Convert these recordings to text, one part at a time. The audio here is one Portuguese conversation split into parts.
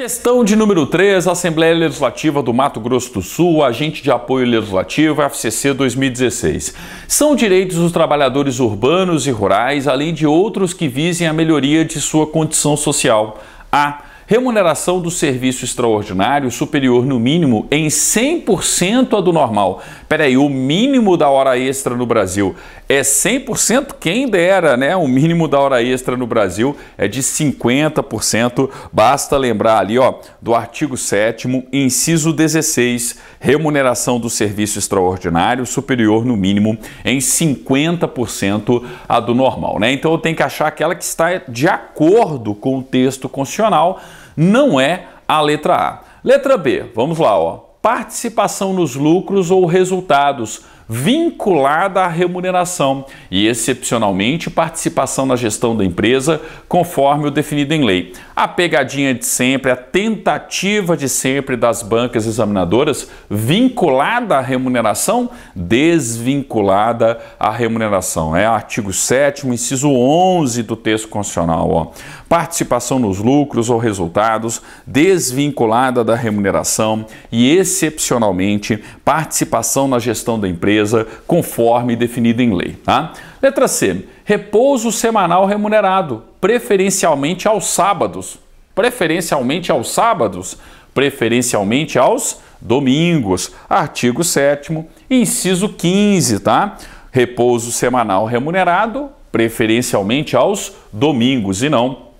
Questão de número 3, Assembleia Legislativa do Mato Grosso do Sul, Agente de Apoio Legislativo, FCC 2016. São direitos dos trabalhadores urbanos e rurais, além de outros que visem a melhoria de sua condição social. A. Remuneração do serviço extraordinário superior, no mínimo, em 100% a do normal. Peraí, o mínimo da hora extra no Brasil é 100% quem dera, né? O mínimo da hora extra no Brasil é de 50%. Basta lembrar ali, ó, do artigo 7 inciso 16, remuneração do serviço extraordinário superior no mínimo em 50% a do normal, né? Então eu tenho que achar aquela que está de acordo com o texto constitucional, não é a letra A. Letra B, vamos lá, ó. Participação nos lucros ou resultados vinculada à remuneração e, excepcionalmente, participação na gestão da empresa, conforme o definido em lei. A pegadinha de sempre, a tentativa de sempre das bancas examinadoras, vinculada à remuneração, desvinculada à remuneração. É artigo 7, inciso 11 do texto constitucional. Ó. Participação nos lucros ou resultados, desvinculada da remuneração e, excepcionalmente, participação na gestão da empresa empresa conforme definido em lei. Tá? Letra C. Repouso semanal remunerado, preferencialmente aos sábados. Preferencialmente aos sábados. Preferencialmente aos domingos. Artigo 7, inciso 15, tá? Repouso semanal remunerado, preferencialmente aos domingos e não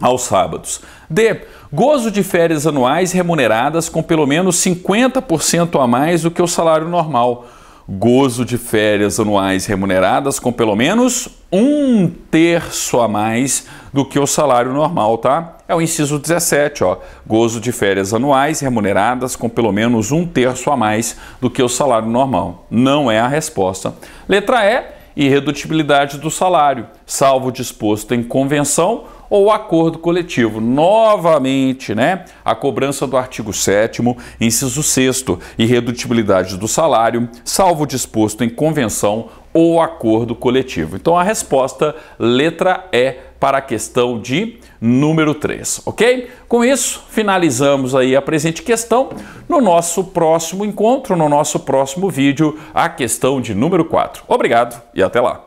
aos sábados. D. Gozo de férias anuais remuneradas com pelo menos 50% a mais do que o salário normal, gozo de férias anuais remuneradas com pelo menos um terço a mais do que o salário normal, tá? É o inciso 17, ó. Gozo de férias anuais remuneradas com pelo menos um terço a mais do que o salário normal. Não é a resposta. Letra E, irredutibilidade do salário, salvo disposto em convenção ou acordo coletivo. Novamente, né? A cobrança do artigo 7 inciso 6 irredutibilidade do salário, salvo disposto em convenção ou acordo coletivo. Então a resposta letra E para a questão de número 3, OK? Com isso, finalizamos aí a presente questão. No nosso próximo encontro, no nosso próximo vídeo, a questão de número 4. Obrigado e até lá.